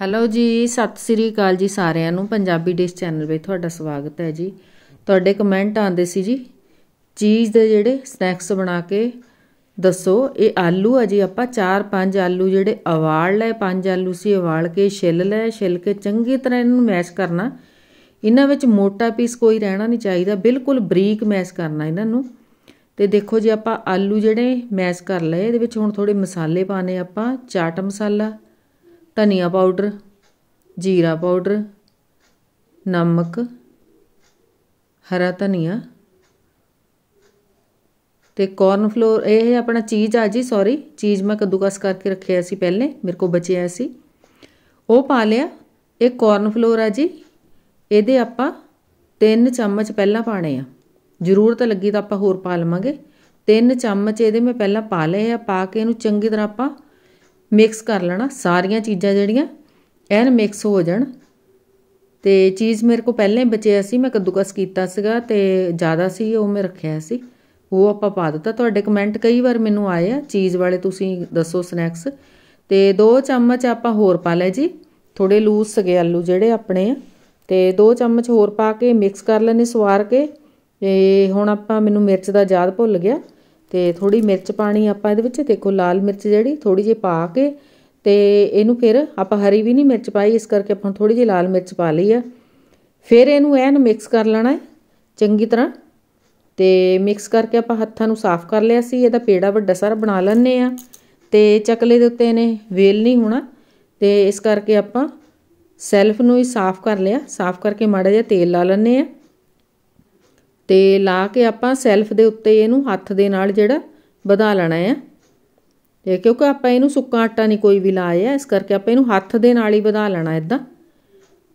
hello ਜੀ ਸਤਿ ਸ੍ਰੀ ਅਕਾਲ ਜੀ ਸਾਰਿਆਂ ਨੂੰ ਪੰਜਾਬੀ ਡਿਸ਼ ਚੈਨਲ 'ਤੇ ਤੁਹਾਡਾ ਸਵਾਗਤ ਹੈ ਜੀ ਤੁਹਾਡੇ ਕਮੈਂਟ ਆਉਂਦੇ ਸੀ ਜੀ ਚੀਜ਼ ਦੇ ਜਿਹੜੇ ਸਨੈਕਸ ਬਣਾ ਕੇ ਦੱਸੋ ਇਹ ਆਲੂ ਆ ਜੀ ਆਪਾਂ 4-5 ਆਲੂ ਜਿਹੜੇ ਅਵਾਲ ਲੈ 5 ਆਲੂ ਸੀ ਉਵਾਲ ਕੇ ਛਿੱਲ ਲੈ ਛਿੱਲ ਕੇ ਚੰਗੀ ਤਰ੍ਹਾਂ ਇਹਨਾਂ ਨੂੰ ਮੈਸ਼ ਕਰਨਾ ਇਹਨਾਂ ਵਿੱਚ ਮੋਟਾ ਪੀਸ ਕੋਈ ਰਹਿਣਾ ਨਹੀਂ ਚਾਹੀਦਾ ਬਿਲਕੁਲ ਬਰੀਕ ਮੈਸ਼ ਕਰਨਾ ਇਹਨਾਂ ਨੂੰ ਤੇ ਦੇਖੋ ਜੀ ਆਪਾਂ ਆਲੂ ਜਿਹੜੇ ਮੈਸ਼ ਕਰ ਲਏ ਇਹਦੇ ਵਿੱਚ ਹੁਣ ਥੋੜੇ ਮਸਾਲੇ ਪਾਣੇ ਆਪਾਂ ਚਾਟ ਮਸਾਲਾ ਧਨੀਆ ਪਾਊਡਰ ਜੀਰਾ ਪਾਊਡਰ ਨਮਕ ਹਰਾ ਧਨੀਆ ਤੇ ਕਾਰਨ ਫਲੋਰ ਇਹ ਆਪਣਾ ਚੀਜ਼ ਆ ਜੀ ਸੌਰੀ ਚੀਜ਼ ਮੈਂ ਕੱਦੂਕਸ ਕਰਕੇ ਰੱਖਿਆ ਸੀ ਪਹਿਲੇ ਮੇਰੇ ਕੋ ਬਚਿਆ ਸੀ ਉਹ ਪਾ ਲਿਆ ਇਹ ਕਾਰਨ ਫਲੋਰ ਆ ਜੀ ਇਹਦੇ ਆਪਾਂ ਤਿੰਨ ਚਮਚ ਪਹਿਲਾਂ ਪਾਣੇ ਆ ਜ਼ਰੂਰਤ ਲੱਗੀ ਤਾਂ ਆਪਾਂ ਹੋਰ ਪਾ ਲਵਾਂਗੇ ਤਿੰਨ ਚਮਚ ਇਹਦੇ ਮੈਂ ਪਹਿਲਾਂ ਪਾ ਲਏ ਆ ਪਾ ਕੇ ਇਹਨੂੰ ਚੰਗੀ ਤਰ੍ਹਾਂ ਆਪਾਂ ਮਿਕਸ ਕਰ ਲੈਣਾ ਸਾਰੀਆਂ ਚੀਜ਼ਾਂ ਜਿਹੜੀਆਂ ਐਨ ਮਿਕਸ ਹੋ ਜਾਣ ਤੇ ਚੀਜ਼ ਮੇਰੇ ਕੋ ਪਹਿਲਾਂ ਹੀ ਬਚਿਆ ਸੀ ਮੈਂ ਕੱਦੂਕਸ ਕੀਤਾ ਸੀਗਾ ਤੇ ਜ਼ਿਆਦਾ ਸੀ ਉਹ ਮੈਂ ਰੱਖਿਆ ਸੀ ਉਹ ਆਪਾਂ ਪਾ ਦਿੱਤਾ ਤੁਹਾਡੇ ਕਮੈਂਟ ਕਈ ਵਾਰ ਮੈਨੂੰ ਆਏ ਆ ਚੀਜ਼ ਵਾਲੇ ਤੁਸੀਂ ਦੱਸੋ ਸਨੈਕਸ ਤੇ 2 ਚਮਚ ਆਪਾਂ ਹੋਰ ਪਾ ਲੈ ਜੀ ਥੋੜੇ ਲੂਸ ਸਗੇ ਆਲੂ ਜਿਹੜੇ ਆਪਣੇ ਆ ਤੇ 2 ਚਮਚ ਹੋਰ ਪਾ ਕੇ ਮਿਕਸ ਕਰ ਲੈਣੇ ਸਵਾਰ ਕੇ ਤੇ ਹੁਣ ਆਪਾਂ ਮੈਨੂੰ ਮਿਰਚ ਦਾ ਯਾਦ ਭੁੱਲ ਗਿਆ ਤੇ ਥੋੜੀ ਮਿਰਚ ਪਾਣੀ ਆਪਾਂ ਇਹਦੇ ਵਿੱਚ ਦੇਖੋ ਲਾਲ ਮਿਰਚ ਜਿਹੜੀ ਥੋੜੀ ਜਿਹੀ ਪਾ ਕੇ ਤੇ ਇਹਨੂੰ ਫਿਰ ਆਪਾਂ ਹਰੀ ਵੀ ਨਹੀਂ ਮਿਰਚ ਪਾਈ ਇਸ ਕਰਕੇ ਆਪਾਂ ਥੋੜੀ ਜਿਹੀ ਲਾਲ ਮਿਰਚ ਪਾ ਲਈ ਆ ਫਿਰ ਇਹਨੂੰ ਐਨ ਮਿਕਸ ਕਰ ਲੈਣਾ ਹੈ ਚੰਗੀ ਤਰ੍ਹਾਂ ਤੇ ਮਿਕਸ ਕਰਕੇ ਆਪਾਂ ਹੱਥਾਂ ਨੂੰ ਸਾਫ਼ ਕਰ ਲਿਆ ਸੀ ਇਹਦਾ ਪੇੜਾ ਵੱਡਾ ਸਾਰਾ ਬਣਾ ਲੈਣੇ ਆ ਤੇ ਚਕਲੇ ਦੇ ਉੱਤੇ ਨੇ ਵੇਲ ਨਹੀਂ ਹੋਣਾ ਤੇ ਇਸ ਕਰਕੇ ਆਪਾਂ ਸੈਲਫ ਨੂੰ ਹੀ ਸਾਫ਼ ਕਰ ਲਿਆ ਸਾਫ਼ ਕਰਕੇ ਮਾੜਾ ਜਿਹਾ ਤੇਲ ਲਾ ਲੈਣੇ ਆ ਤੇ ਲਾ ਕੇ ਆਪਾਂ ਸੈਲਫ ਦੇ ਉੱਤੇ ਇਹਨੂੰ ਹੱਥ ਦੇ ਨਾਲ ਜਿਹੜਾ ਵਧਾ ਲੈਣਾ ਹੈ ਤੇ ਕਿਉਂਕਿ ਆਪਾਂ ਇਹਨੂੰ ਸੁੱਕਾ ਆਟਾ ਨਹੀਂ ਕੋਈ ਵੀ ਲਾਇਆ ਇਸ ਕਰਕੇ ਆਪਾਂ ਇਹਨੂੰ ਹੱਥ ਦੇ ਨਾਲ ਹੀ ਵਧਾ ਲੈਣਾ ਇਦਾਂ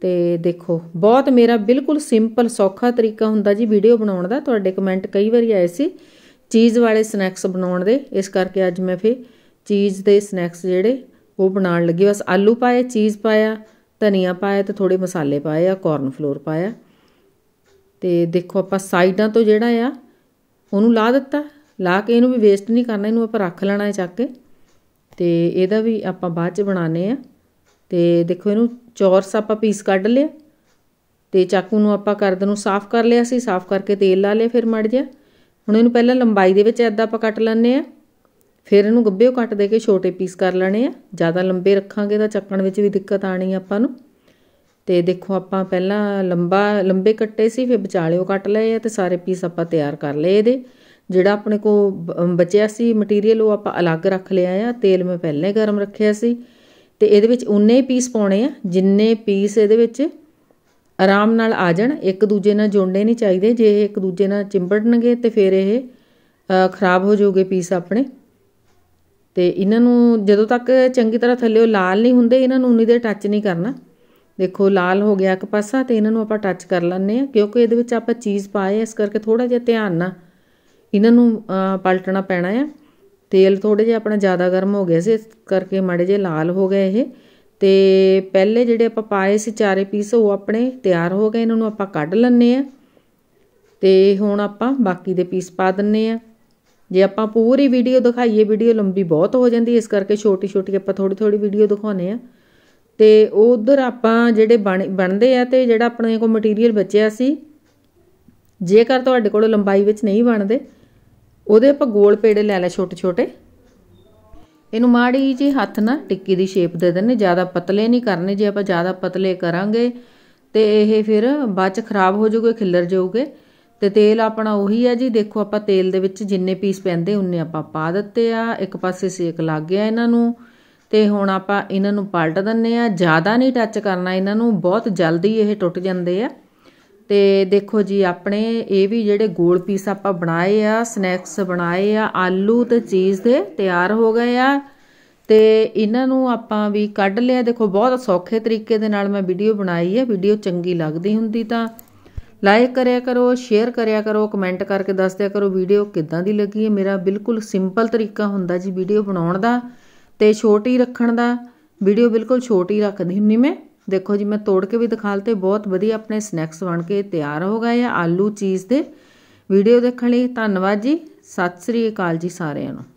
ਤੇ ਦੇਖੋ ਬਹੁਤ ਮੇਰਾ ਬਿਲਕੁਲ ਸਿੰਪਲ ਸੌਖਾ ਤਰੀਕਾ ਹੁੰਦਾ ਜੀ ਵੀਡੀਓ ਬਣਾਉਣ ਦਾ ਤੁਹਾਡੇ ਕਮੈਂਟ ਕਈ ਵਾਰੀ ਆਏ ਸੀ ਚੀਜ਼ ਵਾਲੇ ਸਨੈਕਸ ਬਣਾਉਣ ਦੇ ਇਸ ਕਰਕੇ ਅੱਜ ਮੈਂ ਫੇ ਚੀਜ਼ ਦੇ ਸਨੈਕਸ ਜਿਹੜੇ ਉਹ ਬਣਾਉਣ ਲੱਗੀ ਬਸ ਆਲੂ ਪਾਏ ਚੀਜ਼ ਪਾਇਆ ਧਨੀਆ ਪਾਇਆ ਤੇ ਥੋੜੇ ਮਸਾਲੇ ਪਾਏ ਆ ਕੌਰਨ ਫਲੋਰ ਪਾਇਆ ਤੇ ਦੇਖੋ ਆਪਾਂ ਸਾਈਡਾਂ ਤੋਂ ਜਿਹੜਾ ਆ ਉਹਨੂੰ ਲਾ ਦਿੱਤਾ ਲਾ ਕੇ ਇਹਨੂੰ ਵੀ ਵੇਸਟ ਨਹੀਂ ਕਰਨਾ ਇਹਨੂੰ ਆਪਾਂ ਰੱਖ ਲੈਣਾ ਹੈ ਚੱਕ ਕੇ ਤੇ ਇਹਦਾ ਵੀ ਆਪਾਂ ਬਾਅਦ 'ਚ ਬਣਾਉਣੇ ਆ ਤੇ ਦੇਖੋ ਇਹਨੂੰ ਚੌਰਸ ਆਪਾਂ ਪੀਸ ਕੱਢ ਲਿਆ ਤੇ ਚਾਕੂ ਨੂੰ ਆਪਾਂ ਕਰਦ ਨੂੰ ਸਾਫ਼ ਕਰ ਲਿਆ ਸੀ ਸਾਫ਼ ਕਰਕੇ ਤੇਲ ਲਾ ਲਿਆ ਫਿਰ ਮੜ ਜਾ ਹੁਣ ਇਹਨੂੰ ਪਹਿਲਾਂ ਲੰਬਾਈ ਦੇ ਵਿੱਚ ਐਦਾਂ ਆਪਾਂ ਕੱਟ ਲੈਣੇ ਆ ਫਿਰ ਇਹਨੂੰ ਉਹ ਕੱਟ ਦੇ ਕੇ ਛੋਟੇ ਪੀਸ ਕਰ ਲੈਣੇ ਆ ਜ਼ਿਆਦਾ ਲੰਬੇ ਰੱਖਾਂਗੇ ਤਾਂ ਚੱਕਣ ਵਿੱਚ ਵੀ ਦਿੱਕਤ ਆਣੀ ਆਪਾਂ ਨੂੰ ਤੇ ਦੇਖੋ ਆਪਾਂ ਪਹਿਲਾਂ ਲੰਬਾ ਲੰਬੇ ਕੱਟੇ ਸੀ ਫਿਰ ਵਿਚਾਲਿਓ ਕੱਟ ਲਏ ਆ ਤੇ ਸਾਰੇ ਪੀਸ ਆਪਾਂ ਤਿਆਰ ਕਰ ਲਏ ਇਹਦੇ ਜਿਹੜਾ ਆਪਣੇ ਕੋ ਬਚਿਆ ਸੀ ਮਟੀਰੀਅਲ ਉਹ ਆਪਾਂ ਅਲੱਗ ਰੱਖ ਲਿਆ ਆ ਤੇਲ ਮੈਂ ਪਹਿਲਾਂ ਹੀ ਗਰਮ ਰੱਖਿਆ ਸੀ ਤੇ ਇਹਦੇ ਵਿੱਚ ਉਨੇ ਹੀ ਪੀਸ ਪਾਉਣੇ ਆ ਜਿੰਨੇ ਪੀਸ ਇਹਦੇ ਵਿੱਚ ਆਰਾਮ ਨਾਲ ਆ ਜਾਣ ਇੱਕ ਦੂਜੇ ਨਾਲ ਜੁੜਨੇ ਨਹੀਂ ਚਾਹੀਦੇ ਜੇ ਇਹ ਇੱਕ ਦੂਜੇ ਨਾਲ ਚਿੰਬੜਨਗੇ ਤੇ ਫਿਰ ਇਹ ਖਰਾਬ ਹੋ ਜਾਊਗੇ ਪੀਸ ਆਪਣੇ ਤੇ ਇਹਨਾਂ ਨੂੰ ਜਦੋਂ ਤੱਕ ਚੰਗੀ ਤਰ੍ਹਾਂ ਥੱਲੇ ਉਹ ਲਾਲ ਨਹੀਂ ਹੁੰਦੇ ਇਹਨਾਂ ਨੂੰ ਉਨੀ ਦੇਰ ਟੱਚ ਨਹੀਂ ਕਰਨਾ ਦੇਖੋ ਲਾਲ ਹੋ ਗਿਆ ਇੱਕ ਪਾਸਾ ਤੇ ਇਹਨਾਂ ਨੂੰ ਆਪਾਂ ਟੱਚ ਕਰ ਲੈਂਦੇ ਆ ਕਿਉਂਕਿ ਇਹਦੇ ਵਿੱਚ ਆਪਾਂ ਚੀਜ਼ ਪਾਏ ਇਸ ਕਰਕੇ ਥੋੜਾ ਜਿਹਾ ਧਿਆਨ ਨਾ ਇਹਨਾਂ ਨੂੰ ਪਲਟਣਾ ਪੈਣਾ ਆ ਤੇਲ ਥੋੜੇ ਜਿਹਾ ਆਪਣਾ ਜ਼ਿਆਦਾ ਗਰਮ ਹੋ ਗਿਆ ਸੀ ਇਸ ਕਰਕੇ ਮਾੜੇ ਜੇ ਲਾਲ ਹੋ ਗਏ ਇਹ ਤੇ ਪਹਿਲੇ ਜਿਹੜੇ ਆਪਾਂ ਪਾਏ ਸੀ ਚਾਰੇ ਪੀਸ ਉਹ ਆਪਣੇ ਤਿਆਰ ਹੋ ਗਏ ਇਹਨਾਂ ਨੂੰ ਆਪਾਂ ਕੱਢ ਲੈਂਦੇ ਆ ਤੇ ਹੁਣ ਆਪਾਂ ਬਾਕੀ ਦੇ ਪੀਸ ਪਾ ਦਿੰਨੇ ਆ ਜੇ ਆਪਾਂ ਪੂਰੀ ਵੀਡੀਓ ਦਿਖਾਈਏ ਵੀਡੀਓ ਲੰਬੀ ਬਹੁਤ ਹੋ ਜਾਂਦੀ ਇਸ ਕਰਕੇ ਛੋਟੀ ਛੋਟੀ ਆਪਾਂ ਥੋੜੀ ਥੋੜੀ ਵੀਡੀਓ ਦਿਖਾਉਨੇ ਆ ਉਹ ਉਧਰ ਆਪਾਂ ਜਿਹੜੇ ਬਣਦੇ ਆ ਤੇ ਜਿਹੜਾ ਆਪਣੇ ਕੋਲ ਮਟੀਰੀਅਲ ਬਚਿਆ ਸੀ ਜੇਕਰ ਤੁਹਾਡੇ ਕੋਲ ਲੰਬਾਈ ਵਿੱਚ ਨਹੀਂ ਬਣਦੇ ਉਹਦੇ ਆਪਾਂ ਗੋਲ ਪੇੜੇ ਲੈ ਲੈ ਛੋਟੇ ਛੋਟੇ ਇਹਨੂੰ ਮਾੜੀ ਜੀ ਹੱਥ ਨਾਲ ਟਿੱਕੀ ਦੀ ਸ਼ੇਪ ਦੇ ਦੇਣੇ ਜ਼ਿਆਦਾ ਪਤਲੇ ਨਹੀਂ ਕਰਨੇ ਜੇ ਆਪਾਂ ਜ਼ਿਆਦਾ ਪਤਲੇ ਕਰਾਂਗੇ ਤੇ ਇਹ ਫਿਰ ਬਾਅਦ ਚ ਖਰਾਬ ਹੋ ਜਾਊਗਾ ਖਿੱਲਰ ਜਾਊਗੇ ਤੇ ਤੇਲ ਆਪਣਾ ਉਹੀ ਹੈ ਜੀ ਦੇਖੋ ਆਪਾਂ ਤੇਲ ਦੇ ਵਿੱਚ ਜਿੰਨੇ ਪੀਸ ਪੈਂਦੇ ਉਹਨੇ ਆਪਾਂ ਪਾ ਦਿੱਤੇ ਆ ਇੱਕ ਪਾਸੇ ਸੇਕ ਲੱਗ ਗਿਆ ਇਹਨਾਂ ਨੂੰ ਤੇ ਹੁਣ ਆਪਾਂ ਇਹਨਾਂ ਨੂੰ ਪਲਟ ਦਿੰਦੇ ਆ ਜ਼ਿਆਦਾ ਨਹੀਂ ਟੱਚ ਕਰਨਾ ਇਹਨਾਂ ਨੂੰ ਬਹੁਤ ਜਲਦੀ ਇਹ ਟੁੱਟ ਜਾਂਦੇ ਆ ਤੇ ਦੇਖੋ ਜੀ ਆਪਣੇ ਇਹ ਵੀ ਜਿਹੜੇ ਗੋਲ ਪੀਸ ਆਪਾਂ ਬਣਾਏ ਆ ਸਨੈਕਸ ਬਣਾਏ ਆ ਆਲੂ ਤੇ ਚੀਜ਼ ਦੇ ਤਿਆਰ ਹੋ ਗਏ ਆ ਤੇ ਇਹਨਾਂ ਨੂੰ ਆਪਾਂ ਵੀ ਕੱਢ ਲਿਆ ਦੇਖੋ ਬਹੁਤ ਸੌਖੇ ਤਰੀਕੇ ਦੇ ਨਾਲ ਮੈਂ ਵੀਡੀਓ ਬਣਾਈ ਹੈ ਵੀਡੀਓ ਚੰਗੀ ਲੱਗਦੀ ਹੁੰਦੀ ਤਾਂ ਲਾਈਕ ਕਰਿਆ ਕਰੋ ਸ਼ੇਅਰ ਕਰਿਆ ਕਰੋ ਕਮੈਂਟ ਕਰਕੇ ਦੱਸ ਦਿਆ ਕਰੋ ਵੀਡੀਓ ਕਿੱਦਾਂ ਦੀ ਲੱਗੀ ਹੈ ਮੇਰਾ ਬਿਲਕੁਲ ਸਿੰਪਲ ਤਰੀਕਾ ਹੁੰਦਾ ਜੀ ਵੀਡੀਓ ਬਣਾਉਣ ਦਾ ਤੇ ਛੋਟੀ ਰੱਖਣ ਦਾ ਵੀਡੀਓ ਬਿਲਕੁਲ ਛੋਟੀ ਰੱਖਦੀ ਹੁੰਨੀ ਮੈਂ ਦੇਖੋ ਜੀ ਮੈਂ ਤੋੜ ਕੇ ਵੀ ਦਿਖਾ ਲਤੇ ਬਹੁਤ ਵਧੀਆ ਆਪਣੇ ਸਨੈਕਸ ਬਣ ਕੇ ਤਿਆਰ ਹੋ ਗਏ ਆ ਆਲੂ ਚੀਜ਼ ਦੇ ਵੀਡੀਓ ਦੇਖਣ ਲਈ ਧੰਨਵਾਦ ਜੀ ਸਤਿ ਸ੍ਰੀ ਅਕਾਲ ਜੀ ਸਾਰਿਆਂ ਨੂੰ